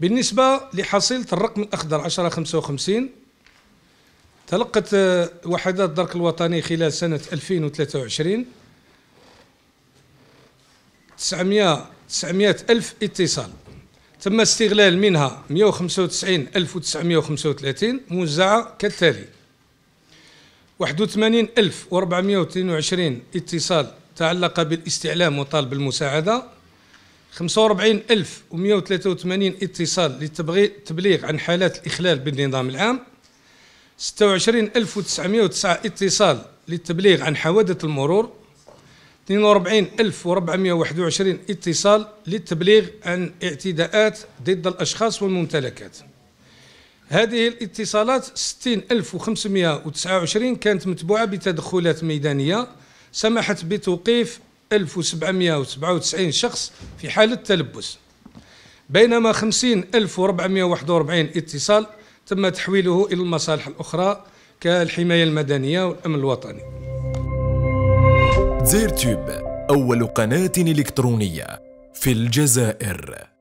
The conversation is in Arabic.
بالنسبة لحصيلة الرقم الأخضر 1055 تلقت آه، وحدات الدرك الوطني خلال سنة 2023 900 900 ألف اتصال تم استغلال منها 195 195935 موزعة كالتالي 81 81422 اتصال تعلق بالاستعلام وطالب المساعدة 45183 اتصال للتبليغ عن حالات الإخلال بالنظام العام 26909 اتصال للتبليغ عن حوادث المرور 42421 اتصال للتبليغ عن اعتداءات ضد الأشخاص والممتلكات هذه الاتصالات 60529 كانت متبوعة بتدخلات ميدانية سمحت بتوقيف 1797 شخص في حالة تلبس بينما 50441 اتصال تم تحويله إلى المصالح الأخرى كالحماية المدنية والأمن الوطني زير تيوب أول قناة إلكترونية في الجزائر